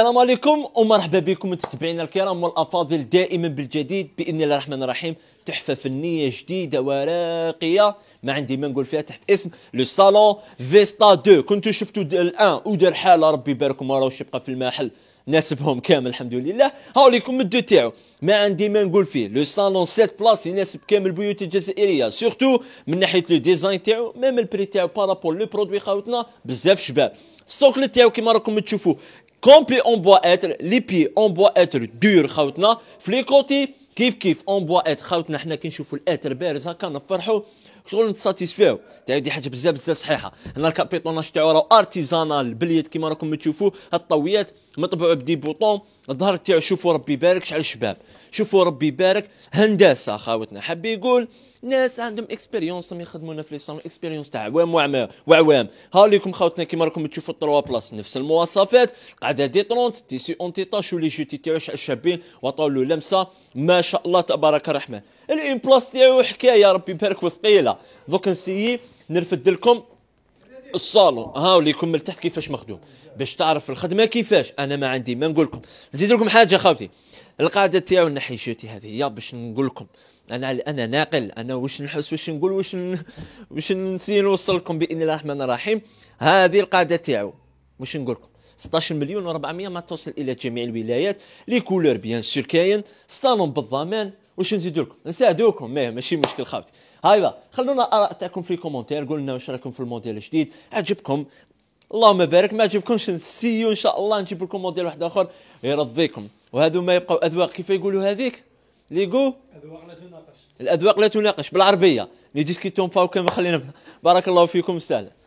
السلام عليكم ومرحبا بكم متابعينا الكرام والافاضل دائما بالجديد باذن الله الرحمن الرحيم تحفه فنيه جديده وراقيه ما عندي ما نقول فيها تحت اسم لو صالون فيستا 2 كنتو شفتوا الان ودار حاله ربي وما راهوش يبقى في المحل ناسبهم كامل الحمد لله هاو ليكم الدو تاعو ما عندي ما نقول فيه لو صالون 7 بلاص يناسب كامل البيوت الجزائريه سورتو من ناحيه لو ديزاين تاعو ميم البري تاعو بارابول لو برودوي خاوتنا بزاف شباب السوكل تاعو كيما راكم تشوفوا Comme on doit être, les pieds, on doit être dur, les côtés, كيف كيف اون بوا ات خاوتنا حنا كي نشوفوا الاتر بارز هكا نفرحوا شغل نتساتيسفيو تاع دي حاجه بزاف بزاف صحيحه هنا الكابيتوناج تاعو راه ارتيزانال باليد كيما راكم تشوفوا هاد الطويات مطبوع بدي بوطون الظهر تاعو شوفوا ربي يبارك شعل الشباب شوفوا ربي يبارك هندسه خاوتنا حبي يقول ناس عندهم اكسبيريونس يخدمونا في لي صالون اكسبيريونس تاع عوام وعوام ها ليكم خاوتنا كيما راكم تشوفوا التروا بلاس نفس المواصفات قاعده دي 30 تيسي طاش ولي جوتي تاعو شعل شابين وعطاو له لمسه ما شاء الله تبارك الرحمن الان بلاص تاعو حكايه ربي يبارك وثقيله دوك نسيي نرفد لكم الصالون هاو اللي يكون تحت كيفاش مخدوم باش تعرف الخدمه كيفاش انا ما عندي ما نقول لكم نزيد لكم حاجه خاوتي القاعده تاعو النحيشوتي هذه يا باش نقول لكم انا انا ناقل انا واش نحس واش نقول واش ن... واش نسي نوصل لكم باذن الله الرحمن الرحيم هذه القاعده تاعو واش نقول لكم 16 مليون و400 ما توصل الى جميع الولايات لي كولور بيان سور كاين صالون بالضمان واش نزيد لكم نساعدوكم ما ماشي مشكل خاوتي هايبا خلونا اراء تاعكم في الكومنتير قولنا واش راكم في الموديل الجديد عجبكم اللهم بارك ما عجبكمش نسيو ان شاء الله نجيب لكم موديل واحد اخر يرضيكم وهذو ما يبقاو اذواق كيف يقولوا هذيك ليغو الاذواق لا تناقش الاذواق لا تناقش بالعربيه ني ديسكيتون فاو كما خلينا بارك الله فيكم سهلا